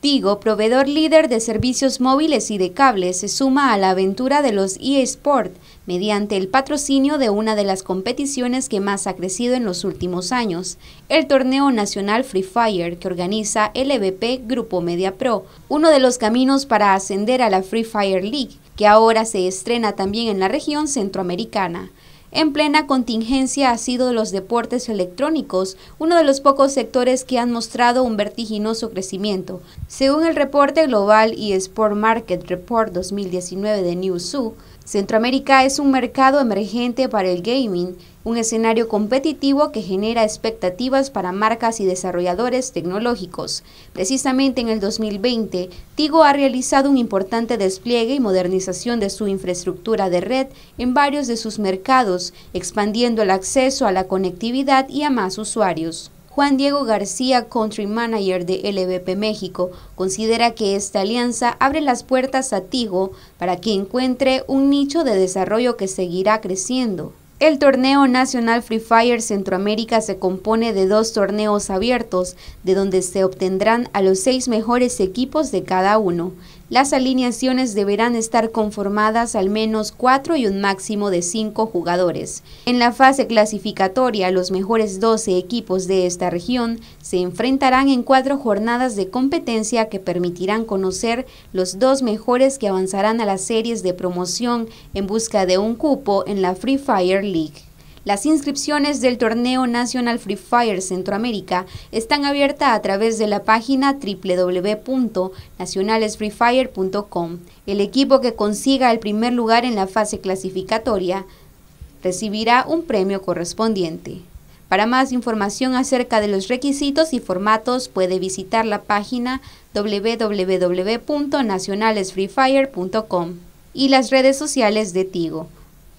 Tigo, proveedor líder de servicios móviles y de cables, se suma a la aventura de los eSport mediante el patrocinio de una de las competiciones que más ha crecido en los últimos años, el Torneo Nacional Free Fire que organiza LVP e Grupo Media Pro, uno de los caminos para ascender a la Free Fire League, que ahora se estrena también en la región centroamericana. En plena contingencia ha sido los deportes electrónicos, uno de los pocos sectores que han mostrado un vertiginoso crecimiento. Según el reporte global y Sport Market Report 2019 de Newzoo, Centroamérica es un mercado emergente para el gaming un escenario competitivo que genera expectativas para marcas y desarrolladores tecnológicos. Precisamente en el 2020, Tigo ha realizado un importante despliegue y modernización de su infraestructura de red en varios de sus mercados, expandiendo el acceso a la conectividad y a más usuarios. Juan Diego García, Country Manager de LVP México, considera que esta alianza abre las puertas a Tigo para que encuentre un nicho de desarrollo que seguirá creciendo. El torneo nacional Free Fire Centroamérica se compone de dos torneos abiertos, de donde se obtendrán a los seis mejores equipos de cada uno. Las alineaciones deberán estar conformadas al menos cuatro y un máximo de cinco jugadores. En la fase clasificatoria, los mejores 12 equipos de esta región se enfrentarán en cuatro jornadas de competencia que permitirán conocer los dos mejores que avanzarán a las series de promoción en busca de un cupo en la Free Fire League. Las inscripciones del torneo nacional Free Fire Centroamérica están abiertas a través de la página www.nacionalesfreefire.com. El equipo que consiga el primer lugar en la fase clasificatoria recibirá un premio correspondiente. Para más información acerca de los requisitos y formatos puede visitar la página www.nacionalesfreefire.com y las redes sociales de Tigo.